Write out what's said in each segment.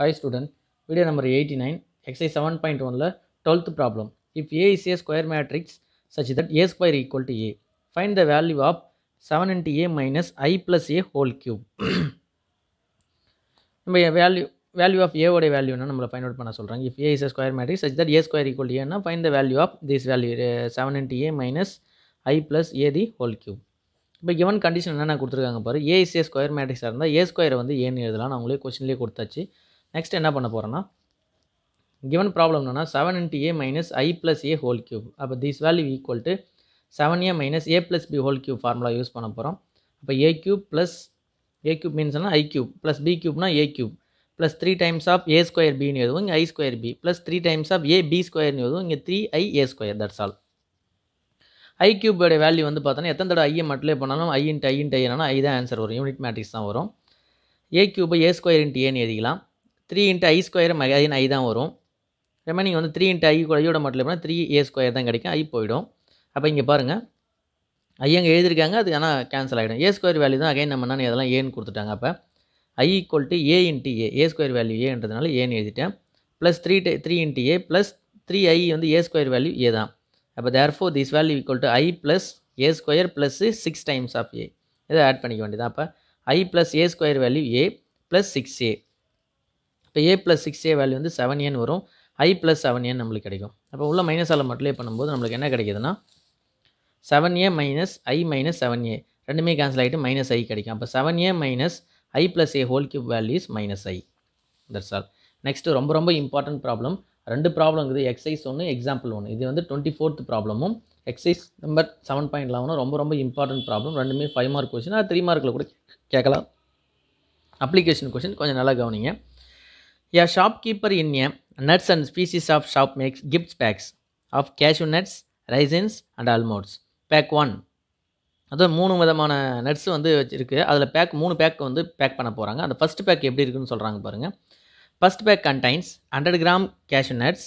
Hi student video number eighty nine exercise seven point ஒனில் twelfth problem if A is a square matrix such that A square equal to A find the value of seven into A minus I plus A whole cube நம்ம value value of ஏவோடைய வேல்யூனா நம்மளை find out பண்ண சொல்கிறாங்க if A is a square matrix such that A square equal ஏன்னா find the value of this value seven into A minus I plus A the whole cube இப்போ given condition என்னென்ன கொடுத்துருக்காங்க பாரு ஏ is a square மேட்ரிக்ஸாக இருந்தால் ஏ ஸ்கொயரை வந்து ஏன்னு எழுதலாம் நான் அவங்களே கொஸ்டின்லேயே கொடுத்தாச்சு நெக்ஸ்ட் என்ன பண்ண போகிறோன்னா கிவன் ப்ராப்ளம் என்னன்னா seven into A minus I plus A whole cube அப்போ this value equal to seven A minus A plus B whole cube formula use பண்ண போகிறோம் அப்போ A cube plus A cube மீன்ஸ்னால் I cube plus B கியூப்னா A cube plus three times of A square பின்னு எதுவும் இங்கே I square B plus three times of A B ஸ்கொயர்னு எதுவும் இங்கே three I A square that's all I கியூபோட வேல்யூ வந்து பார்த்தோன்னா எத்தனை தடவை ஐயை மட்டும் பண்ணாலும் ஐ இன்ட்டு ஐ இன்ட்டு ஐ ஐ தான் ஆன்சர் வரும் யூனிட் மேட்ரிக்ஸ் தான் வரும் ஏ கியூபை ஏ ஸ்கொயர் இன்ட்டு ஏன்னு எழுதிக்கலாம் த்ரீ இன்ட்டு ஐ ஸ்கொயர் மகாதின் ஐ தான் வரும் நீங்கள் வந்து த்ரீ இன்ட்டு ஐ ஐயோட மட்டும் த்ரீ ஏ ஸ்கொயர் தான் கிடைக்கும் ஐ போயிடும் அப்போ இங்கே பாருங்கள் ஐ அங்கே எழுதியிருக்காங்க அது ஆனால் கேன்சல் ஆகிடும் ஏ ஸ்கொயர் வேல்யூ தான் அகைன் நம்ம என்ன அதெல்லாம் ஏன்னு கொடுத்துட்டாங்க அப்போ I equal to A into A A square value ஏன்றதுனால ஏன்னு எழுதிட்டேன் ப்ளஸ் த்ரீ டே three into A plus three I வந்து ஏ ஸ்கொயர் வேல்யூ ஏ தான் அப்போ for this value equal to I plus A square plus six times of A இதை add பண்ணிக்க வேண்டியதான் அப்போ I plus A square value A plus six ஏ இப்போ A plus six A value வந்து seven ஏன் வரும் ஐ ப்ளஸ் செவன் ஏன் நம்மளுக்கு கிடைக்கும் அப்போ உள்ள மைனஸ் ஆல் மட்டும் பண்ணும்போது நம்மளுக்கு என்ன கிடைக்குதுன்னா seven A minus I minus seven A ரெண்டுமே கேன்சல் ஆகிட்டு மைனஸ் ஐ கிடைக்கும் அப்போ seven A minus I plus A whole cube value is minus I that's all next ரொம்ப ரொம்ப இம்பார்ட்டன்ட் ப்ராப்ளம் ரெண்டு ப்ராப்ளம் இருக்குது எக்ஸைஸ் ஒன்று எக்ஸாம்பிள் ஒன்று இது வந்து டுவெண்ட்டி ஃபோர்த் ப்ராப்ளமும் எக்ஸைஸ் நம்பர் செவன் பாயிண்ட் லெவனும் ரொம்ப ரொம்ப இம்பார்ட்டன்ட் ப்ராப்ளம் ரெண்டுமே ஃபைவ் மார்க் கொஸ்டின் அது த்ரீ மார்க்கில் கூட கேட்கலாம் அப்ளிகேஷன் கொஷின் கொஞ்சம் நல்லா கவனிங்க A shopkeeper in a nuts and species of shop makes gifts packs of cashew nuts, raisins and almonds. Pack 1. அதாவது மூணு விதமான நட்ஸ் வந்து வச்சுருக்கு அதில் பேக் மூணு பேக் வந்து பேக் பண்ண போகிறாங்க அந்த ஃபஸ்ட் பேக் எப்படி இருக்குன்னு சொல்கிறாங்க பாருங்கள் first pack contains hundred gram cashew nuts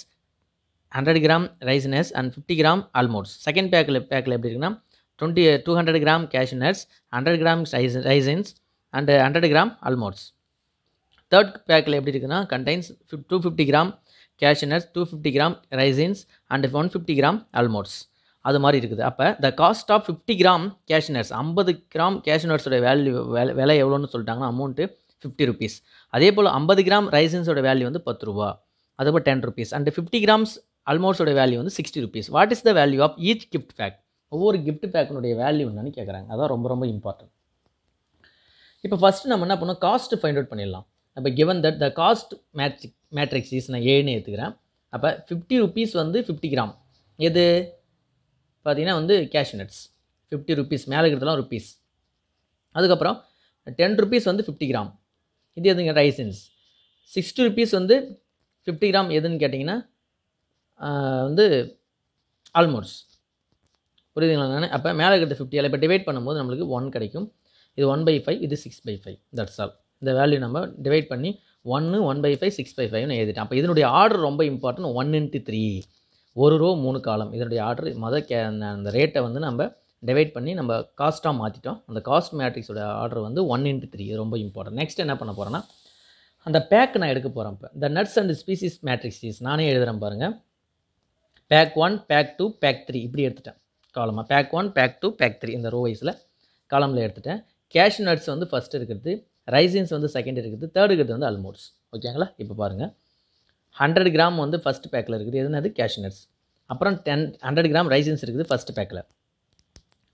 hundred gram rice nuts and fifty gram almonds second பேக்கில் பேக்கில் எப்படி இருக்குன்னா twenty two hundred gram cashew nuts hundred gram rice raisins and hundred gram almonds third பேக்கில் எப்படி இருக்குன்னா contains two fifty gram cashew nuts two fifty gram raisins and one fifty gram almonds அது மாதிரி இருக்குது அப்போ the cost of fifty gram cashew nuts ஐம்பது கிராம் கேஷ்னர்ஸோட value விலை எவ்வளோன்னு சொல்லிட்டாங்கன்னா அமௌண்ட்டு ஃபிஃப்டி ருபீஸ் அதே போல் ஐம்பது கிராம் ரைசன்ஸோட வேல்யூ வந்து பத்து ரூபா போல் ten rupees and fifty grams அல்மோட்ஸோட வேல்யூ வந்து sixty rupees what is the value of each gift pack ஒவ்வொரு கிஃப்ட் பேக்கினுடைய வேல்யூ என்னன்னு கேட்குறாங்க அதான் ரொம்ப ரொம்ப இம்பார்ட்டன்ட் இப்போ ஃபஸ்ட்டு நம்ம என்ன பண்ணோம் காஸ்ட்டு ஃபைண்ட் அவுட் பண்ணிடலாம் அப்போ given that the cost matrix matrices நான் ஏன்னு எடுத்துக்கிறேன் அப்போ ஃபிஃப்டி ருபீஸ் வந்து ஃபிஃப்டி கிராம் எது பார்த்திங்கன்னா வந்து கேஷ் நட்ஸ் ஃபிஃப்டி ருபீஸ் மேலே இருக்கிறதுலாம் ருபீஸ் அதுக்கப்புறம் டென் ருபீஸ் வந்து ஃபிஃப்டி கிராம் இது எதுங்க ரைசன்ஸ் சிக்ஸ்டி ருபீஸ் வந்து ஃபிஃப்டி கிராம் எதுன்னு கேட்டிங்கன்னா வந்து ஆல்மோட்ஸ் புரியுதுங்களா நான் அப்போ மேலே இருக்கிறது ஃபிஃப்டியால் இப்போ டிவைட் பண்ணும்போது நம்மளுக்கு ஒன் கிடைக்கும் இது ஒன் பை ஃபைவ் இது six by five that's all இந்த வேல்யூ நம்ம டிவைட் பண்ணி ஒன்று one by five six by ஃபைவ்னு எழுதிட்டேன் அப்போ இதனுடைய ஆர்டர் ரொம்ப இம்பார்ட்டன்ட் ஒன் இன்ட்டு த்ரீ ஒரு ரோ மூணு காலம் இதனுடைய ஆர்டர் மொதல் கே அந்த ரேட்டை வந்து நம்ம டிவைட் பண்ணி நம்ம காஸ்ட்டாக மாற்றிட்டோம் அந்த காஸ்ட் மேட்ரிக்ஸோட ஆர்டர் வந்து ஒன் இன்ட்டு த்ரீ ரொம்ப இம்பார்ட்டன்ட் நெக்ஸ்ட் என்ன பண்ண போகிறேன்னா அந்த பேக் நான் எடுக்க போகிறேன் இப்போ இந்த நட்ஸ் அண்ட் ஸ்பீசிஸ் மேட்ரிக்ஸ் நானே எழுதுகிறேன் பாருங்கள் pack one pack two pack three இப்படி எடுத்துட்டேன் காலமாக pack one pack two pack three இந்த ரோ வைஸில் காலமில் எடுத்துட்டேன் கேஷ் நட்ஸ் வந்து ஃபஸ்ட்டு இருக்கிறது ரைசின்ஸ் வந்து செகண்ட் இருக்குது தேர்டு இருக்கிறது வந்து அல்மோட்ஸ் ஓகேங்களா இப்போ பாருங்கள் ஹண்ட்ரட் கிராம் வந்து ஃபஸ்ட் பேக்கில் இருக்குது எதுனது கேஷ்னட்ஸ் அப்புறம் டென் ஹண்ட்ரட் கிராம் ரைசின்ஸ் இருக்குது ஃபஸ்ட் பேக்கில்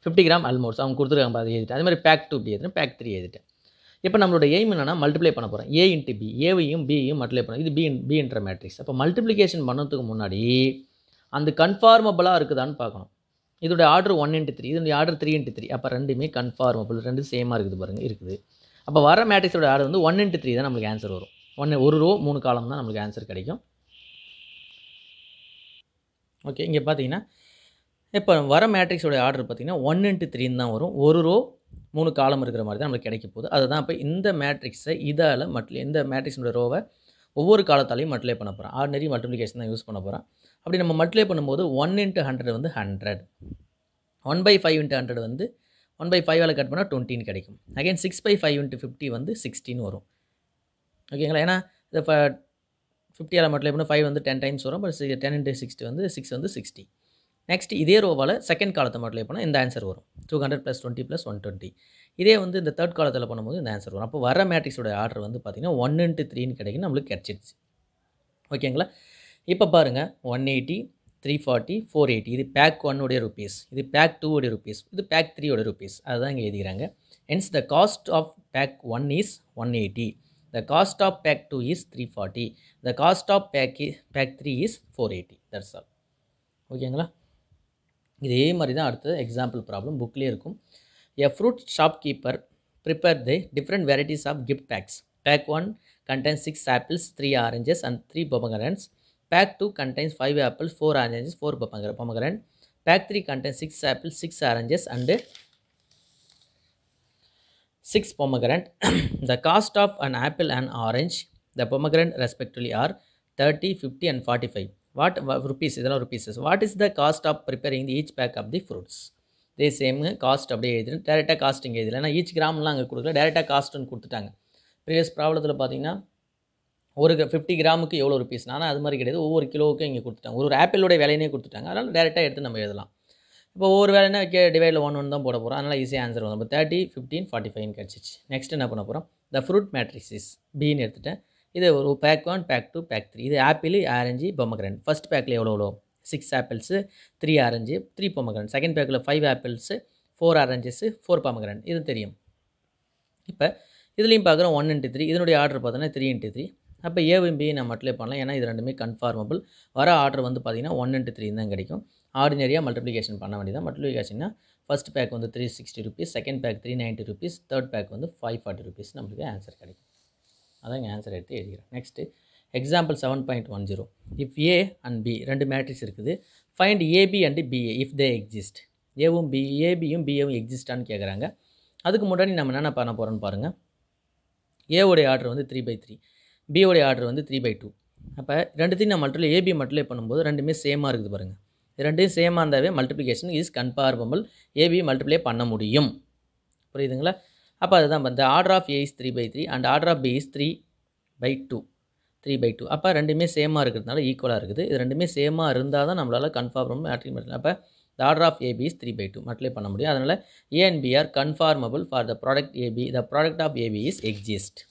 ஃபிஃப்டி கிராம் அல்மோட்ஸ் அவங்க கொடுத்துருக்காங்க அது எழுதிட்டேன் அதே மாதிரி பேக் டூ பி எழுதுனேன் பேக் த்ரீ எழுதிட்டேன் இப்போ நம்மளோட எய்ம் என்னென்னா மல்டிப்ளை பண்ண போகிறோம் ஏ இன்ட்டு பி ஏவையும் பியையும் மல்டிப்ளை பண்ண இது பி பின்ற மேட்ரிக்ஸ் அப்போ மல்டிப்ளிகேஷன் பண்ணதுக்கு முன்னாடி அந்த கன்ஃபார்மபுளாக இருக்குதான்னு பார்க்கணும் இதோடைய ஆர்டர் ஒன் இன்ட்டு த்ரீ இதனுடைய ஆர்டர் த்ரீ இன்ட்டு த்ரீ அப்போ ரெண்டுமே கன்ஃபார்மபுள் ரெண்டு சேமாக இருக்குது பாருங்கள் இருக்குது அப்போ வர மேட்ரிக்ஸோட ஆர்டர் வந்து ஒன் இன்ட்டு த்ரீ தான் நம்மளுக்கு ஆன்சர் வரும் ஒன்று ஒரு ரோ மூணு காலம் தான் நம்மளுக்கு ஆன்சர் கிடைக்கும் ஓகே இங்கே பார்த்தீங்கன்னா இப்போ வர மேட்ரிக்ஸோடைய ஆர்டர் பார்த்திங்கன்னா ஒன் இன்ட்டு த்ரீன்னு தான் வரும் ஒரு ரோ மூணு காலம் இருக்கிற மாதிரி தான் நம்மளுக்கு கிடைக்க போகுது அதுதான் இப்போ இந்த மேட்ரிக்ஸை இதால் மட்டும் இந்த மேட்ரிக்ஸோட ரோவை ஒவ்வொரு காலத்தாலையும் மட்டிலே பண்ண போகிறேன் ஆர்டினரி மல்டிப்ளிகேஷன் தான் யூஸ் பண்ண போகிறேன் அப்படி நம்ம மட்டிலே பண்ணும்போது ஒன் இன்ட்டு ஹண்ட்ரட் வந்து hundred one by five into hundred வந்து ஒன் பை ஃபைவ் கட் பண்ணால் டுவெண்ட்டின் கிடைக்கும் again six by five into fifty வந்து சிக்ஸ்டின்னு வரும் ஓகேங்களா ஏன்னா இந்த ஃபிஃப்டியால் மட்டும் எப்படின்னா ஃபைவ் வந்து டென் டைம்ஸ் வரும் பட் டென் இன்ட்டு சிக்ஸ்டி வந்து சிக்ஸ் வந்து சிக்ஸ்டி நெக்ஸ்ட் இதே ரோவால் செகண்ட் காலத்தை மட்டும் பண்ணால் இந்த ஆன்சர் வரும் two hundred plus twenty plus one twenty இதே வந்து இந்த தேர்ட் காலத்தில் பண்ணும்போது இந்த ஆன்சர் வரும் அப்போ வர மேட்ரிக்ஸோட ஆர்டர் வந்து பார்த்திங்கன்னா ஒன் இன்ட்டு த்ரீன்னு கிடைக்கும் நம்மளுக்கு கிடச்சிடுச்சு ஓகேங்களா இப்போ பாருங்கள் one eighty three forty four eighty இது பேக் ஒன்னுடைய ருபீஸ் இது பேக் டூவுடைய ருபீஸ் இது பேக் த்ரீயோட ருபீஸ் அதுதான் இங்கே எழுதிக்கிறாங்க hence the cost of pack one is one eighty the cost of pack two is three forty the cost of pack pack three is four eighty that's all ஓகேங்களா இதே மாதிரி தான் அடுத்தது எக்ஸாம்பிள் ப்ராப்ளம் புக்லேயே இருக்கும் a fruit shopkeeper prepare the different varieties of gift packs pack one content six apples three oranges and three pomegranates pack two contains five apple four oranges four பப்பங்கிற pomegranate pack three contain six apple six oranges and six pomegranate the cost of and apple and orange the pomegranate respectively are thirty fifty and forty five what rupees இதெல்லாம் ருபீஸஸ் what is the cost of preparing the each pack of the fruits இதே same cost அப்படியே எழுதிடும் டேரெக்டாக cost இங்கே எழுதிடல ஏன்னா each கிராம்லாம் அங்கே கொடுக்குறேன் டேரெக்டாக காஸ்ட்னு கொடுத்துட்டாங்க ப்ரீவியஸ் ப்ராப்ளத்தில் பார்த்தீங்கன்னா ஒரு ஃபிஃப்டி கிராமுக்கு எவ்வளோ ருபீஸ் ஆனால் அது மாதிரி கிடையாது ஒவ்வொரு கிலோவுக்கும் இங்கே கொடுத்துட்டாங்க ஒரு ஒரு ஆப்பிளோடைய விலையினே கொடுத்துட்டாங்க அதனால் டேரெக்டாக எடுத்து நம்ம எழுதலாம் இப்போ ஒவ்வொரு வேலைனா கே டிவைடில் ஒன் ஒன் தான் போட போகிறோம் அதனால் ஈஸியாக ஆன்சர் வரும் இப்போ தேர்ட்டி ஃபிஃப்டீன் ஃபார்ட்டி ஃபைவ்னு கிடச்சிச்சு நெக்ஸ்ட் என்ன பண்ண போகிறோம் த ஃப்ரூட் மேட்ரிக்ஸிஸ் பீன்னு எடுத்துட்டேன் இது ஒரு pack one pack two pack three இது ஆப்பிள் ஆரஞ்சு பொம்மக்ரண்ட் ஃபஸ்ட் பேக்கில் எவ்வளோ எவ்வளோ six apples three orange three pomegranate second பேக்கில் five apples four oranges four pomegranate இது தெரியும் இப்போ இதுலேயும் பார்க்குறோம் ஒன் இன்ட்டு த்ரீ இதனுடைய ஆர்டர் பார்த்தோன்னா த்ரீ இன்ட்டு த்ரீ அப்போ ஏவும் பியை நம்ம மட்டும் பண்ணலாம் ஏன்னா இது ரெண்டுமே கன்ஃபார்மபிள் வர ஆர்டர் வந்து பார்த்திங்கன்னா ஒன் இன்ட்டு த்ரீ தான் கிடைக்கும் ஆர்டினரியாக மல்டிப்ளிகேஷன் பண்ண வேண்டியதாக மல்டிப்ளிகேஷன்னா ஃபஸ்ட் பேக் வந்து three sixty rupees second pack three ninety rupees third pack வந்து ஃபைவ் ஃபார்ட்டி ருபீஸ் நம்மளுக்கு ஆன்சர் கிடைக்கும் அதான் ஆன்சர் எடுத்து எழுதிக்கிறேன் next example seven point one zero if A and B ரெண்டு மேட்ரிக்ஸ் இருக்குது find AB and BA if they exist ஏவும் B ஏபியும் பிஏவும் எக்ஸிஸ்டான்னு கேட்குறாங்க அதுக்கு முன்னாடி நம்ம என்னென்ன பண்ண போகிறோன்னு பாருங்கள் ஏவுடைய ஆர்டர் வந்து த்ரீ பை த்ரீ பியோடைய ஆர்டர் வந்து த்ரீ பை டூ அப்போ ரெண்டுத்தையும் நான் மல்டிப்ளை ஏபி மல்டிப்ளை பண்ணும்போது ரெண்டுமே சேமாக இருக்குது பாருங்கள் ரெண்டையும் சேமாக இருந்தாவே multiplication is conformable AB multiply பண்ண முடியும் புரியுதுங்களா அப்போ அதுதான் வந்து order of A is three by three and order of B is three by two three by two அப்போ ரெண்டுமே சேமாக இருக்கிறதுனால ஈக்குவலாக இருக்குது இது ரெண்டுமே சேமாக இருந்தால் தான் நம்மளால் கன்ஃபார்ம் மேட்ரிக் பண்ணலாம் அப்போ the order of AB is three by two multiply பண்ண முடியும் அதனால் A and B are conformable for the product AB the product of AB is exist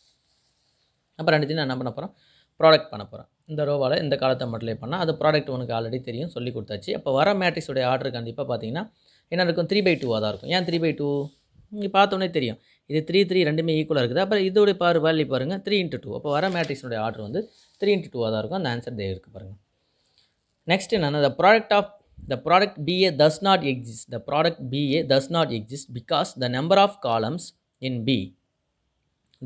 அப்போ ரெண்டுத்தையும் நான் என்ன பண்ண போகிறோம் ப்ராடக்ட் பண்ண போகிறேன் இந்த ரோவால் இந்த காலத்தை மட்டும் பண்ணால் அது ப்ராடக்ட் உனக்கு ஆல்ரெடி தெரியும் சொல்லி கொடுத்தாச்சு அப்போ வர மேட்ரிக்ஸோடைய ஆர்டர் கண்டிப்பாக பார்த்தீங்கன்னா என்ன இருக்கும் த்ரீ பை டூவாக தான் இருக்கும் ஏன் த்ரீ பை டூ நீங்கள் பார்த்தோன்னே தெரியும் இது த்ரீ த்ரீ ரெண்டுமே ஈக்குவலாக இருக்குது அப்புறம் இதோடைய பாரு வேல்யூ பாருங்கள் த்ரீ இன்ட்டு டூ அப்போ வர மேட்ரிக்ஸோடைய ஆர்டர் வந்து த்ரீ இன்ட்டு டூவாக தான் இருக்கும் அந்த ஆன்சர் தே இருக்குது பாருங்கள் நெக்ஸ்ட் என்னென்னா the product of the product BA does not exist the product BA does not exist because the number of columns in B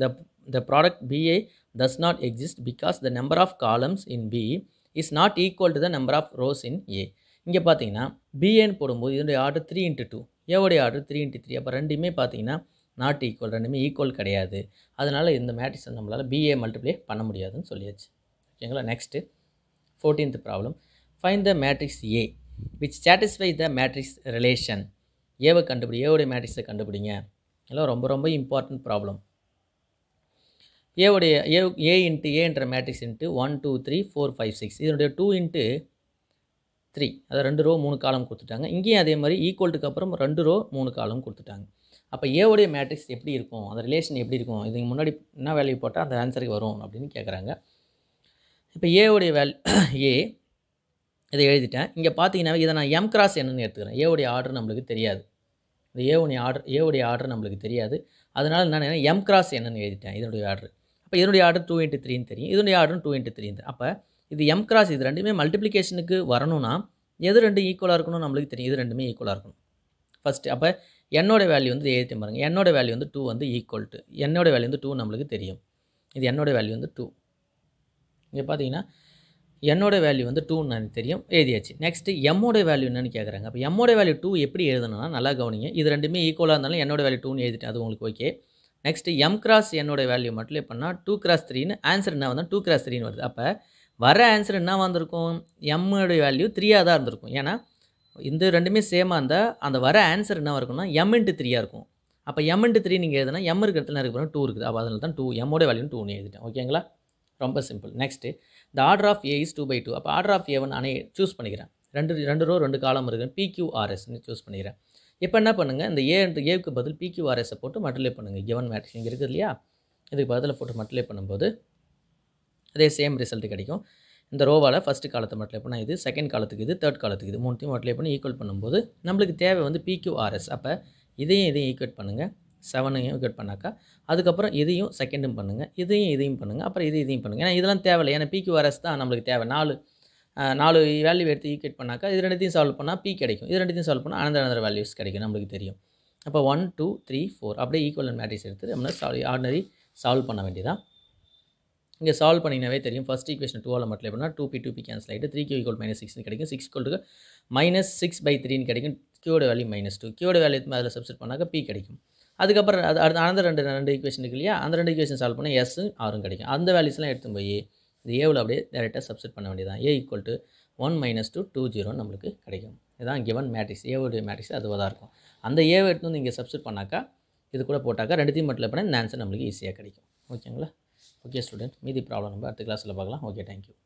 the the product BA does not exist because the number of columns in B is not equal to the number of rows in A இங்கே பார்த்தீங்கன்னா பிஏன்னு போடும்போது இதனுடைய order three into two ஏவுடைய order three into three அப்போ ரெண்டுமே பார்த்தீங்கன்னா not equal ரெண்டுமே ஈக்குவல் கிடையாது அதனால் இந்த மேட்ரிக்ஸை நம்மளால் பிஏ மல்டிப்ளை பண்ண முடியாதுன்னு சொல்லியாச்சு ஓகேங்களா next fourteenth problem find the matrix A which satisfy the matrix relation ஏவை கண்டுபிடி ஏவுடைய மேட்ரிக்ஸை கண்டுபிடிங்க இதெல்லாம் ரொம்ப ரொம்ப இம்பார்ட்டன்ட் ப்ராப்ளம் ஏவுடைய ஏ ஏ இன்ட்டு என்ற matrix into one two three four five six இதனுடைய டூ இன்ட்டு த்ரீ அதை ரெண்டு ரோ மூணு காலம் கொடுத்துட்டாங்க இங்கேயும் அதே மாதிரி ஈக்குவல்ட்டுக்கு அப்புறம் ரெண்டு ரோ மூணு காலம் கொடுத்துட்டாங்க அப்போ ஏவுடைய மேட்ரிக்ஸ் எப்படி இருக்கும் அந்த ரிலேஷன் எப்படி இருக்கும் இதுக்கு முன்னாடி என்ன வேல்யூ போட்டால் அந்த ஆன்சருக்கு வரும் அப்படின்னு கேட்குறாங்க இப்போ ஏவுடைய வேல் ஏ இதை எழுதிட்டேன் இங்கே பார்த்தீங்கன்னா இதை நான் எம் கிராஸ் என்னன்னு எடுத்துக்கிறேன் ஏவுடைய ஆர்டர் நம்மளுக்கு தெரியாது இந்த ஏவுடைய ஆர்டர் ஏவுடைய ஆர்டர் நம்மளுக்கு தெரியாது அதனால் நான் எம் கிராஸ் என்னன்னு எழுதிட்டேன் இதனுடைய ஆர்டர் அப்போ இதனுடைய ஆர்டர் டூ இன்ட்டு த்ரீன்னு தெரியும் இதனுடைய ஆர்டரும் டூ இன்ட்டு த்ரீன்னு அப்போ இது எம் கிராஸ் இது ரெண்டுமே மல்டிப்ளிகேஷனுக்கு வரணும்னா எது ரெண்டு ஈக்குவலாக இருக்கணும் நம்மளுக்கு தெரியும் இது ரெண்டுமே ஈக்குவலாக இருக்கணும் ஃபஸ்ட்டு அப்போ என்னோட வேல்யூ வந்து ஏற்றி பாருங்கள் என்னோட வேல்யூ வந்து டூ வந்து ஈக்குவல் டு என்னோட வேல்யூ வந்து டூ நம்மளுக்கு தெரியும் இது என்னோட வேல்யூ வந்து டூ இங்கே பார்த்தீங்கன்னா என்னோட வேல்யூ வந்து டூன்னு எனக்கு தெரியும் எழுதியாச்சு நெக்ஸ்ட்டு எம்மோட வேல்யூ என்னன்னு கேட்குறாங்க அப்போ எம்மோட வேல்யூ டூ எப்படி எழுதணும்னா நல்லா கவனிங்க இது ரெண்டுமே ஈக்குவலாக இருந்தாலும் என்னோட வேல்யூ டூன்னு எழுதிட்டேன் அது உங்களுக்கு ஓகே நெக்ஸ்ட்டு எம் கிராஸ் என்னோட வேல்யூ மட்டும் எப்படின்னா டூ கிராஸ் த்ரீன்னு ஆன்சர் என்ன வந்தால் டூ கிராஸ் த்ரீன்னு வருது அப்போ வர ஆன்சர் என்ன வந்திருக்கும் எம்மோட வேல்யூ த்ரீயாக தான் இருந்திருக்கும் ஏன்னா இந்த ரெண்டுமே சேமாக இருந்தால் அந்த வர ஆன்சர் என்ன இருக்கும்னா எம் இன்ட்டு த்ரீயாக இருக்கும் அப்போ எம் இன்ட்டு த்ரீ நீங்கள் எழுதுனா எம் இருக்கிற இடத்துல இருக்கிற டூ இருக்குது அப்போ அதில் தான் டூ எம்மோட வேல்யூ டூன்னு எழுதிட்டேன் ஓகேங்களா ரொம்ப simple next the order of A is two by two அப்போ ஆர்டர் ஆஃப் ஒன் அனை சூஸ் பண்ணிக்கிறேன் ரெண்டு ரெண்டு ரோ ரெண்டு காலம் இருக்குது பிக்யூஆர்எஸ்ன்னு சூஸ் பண்ணிக்கிறேன் இப்போ என்ன பண்ணுங்கள் இந்த ஏ என்று ஏவுக்கு பதில் பிக்யூஆர்எஸை போட்டு மட்டிலே பண்ணுங்கள் கிவன் மேட்ரிக்ஸ் இங்கே இருக்குது இல்லையா இதுக்கு பதில் போட்டு மட்டிலே பண்ணும்போது அதே சேம் ரிசல்ட் கிடைக்கும் இந்த ரோவால் ஃபஸ்ட்டு காலத்தை மட்டிலே பண்ணால் இது செகண்ட் காலத்துக்கு இது தேர்ட் காலத்துக்கு இது மூணுத்தையும் மட்டிலே பண்ணி ஈக்குவல் பண்ணும்போது நம்மளுக்கு தேவை வந்து பிக்யூஆர்எஸ் அப்போ இதையும் இதையும் ஈக்குவேட் பண்ணுங்கள் செவனையும் ஈக்குவேட் பண்ணாக்கா அதுக்கப்புறம் இதையும் செகண்டும் பண்ணுங்கள் இதையும் இதையும் பண்ணுங்கள் அப்புறம் இதையும் இதையும் பண்ணுங்கள் ஏன்னா இதெல்லாம் தேவையில்லை ஏன்னா பிக்யூஆர்எஸ் தான் நம்மளுக்கு தேவை நாலு நாலு வேல்யூ எடுத்து ஈக்குவேட் பண்ணாக்கா இது ரெண்டுத்தையும் சால்வ் பண்ணால் பி கிடைக்கும் இது ரெண்டுத்தையும் சால்வ் பண்ணால் அனந்த அனந்த வேல்யூஸ் கிடைக்கும் நம்மளுக்கு தெரியும் அப்போ ஒன் டூ த்ரீ ஃபோர் அப்படியே ஈக்குவல் மேட்ரிக்ஸ் எடுத்து நம்ம சால் ஆர்டினரி சால்வ் பண்ண வேண்டியதான் இங்கே சால்வ் பண்ணினாவே தெரியும் ஃபஸ்ட் ஈக்குவேஷன் டூவில் மட்டும் எப்படின்னா two p two p cancel ஆகிட்டு த்ரீ கியூ ஈக்குவல் மைனஸ் சிக்ஸ்னு கிடைக்கும் சிக்ஸ் ஈக்குவலுக்கு மைனஸ் சிக்ஸ் பை த்ரீன்னு கிடைக்கும் கியூட வேல்யூ மைனஸ் டூ கியூட வேல்யூ அதில் சப்ஸ்ட் பண்ணாக்க பி கிடைக்கும் அதுக்கப்புறம் அது அடுத்த அந்த ரெண்டு ரெண்டு ஈக்குவேஷன் இருக்கு இல்லையா அந்த ரெண்டு ஈக்குவேஷன் சால்வ் பண்ணால் எஸ்ஸும் ஆறும் கிடைக்கும் அந்த வேல்யூஸ்லாம் எடுத்து போய் இது ஏவில் அப்படியே டேரெக்டாக சப்செட் பண்ண வேண்டியதான் a equal to one minus two two ஜீரோன்னு நம்மளுக்கு கிடைக்கும் இதுதான் கிவன் மேட்ரிக்ஸ் ஏவுடைய மேட்ரிக்ஸ் அதுவாக தான் இருக்கும் அந்த ஏவை எடுத்து வந்து இங்கே சப்செட் பண்ணாக்கா இது கூட போட்டாக்கா ரெண்டுத்தையும் மட்டும் பண்ணால் இந்த ஆன்சர் நம்மளுக்கு ஈஸியாக கிடைக்கும் ஓகேங்களா ஓகே ஸ்டூடெண்ட் மீதி ப்ராப்ளம் நம்ம அடுத்த கிளாஸில் பார்க்கலாம் ஓகே தேங்க்யூ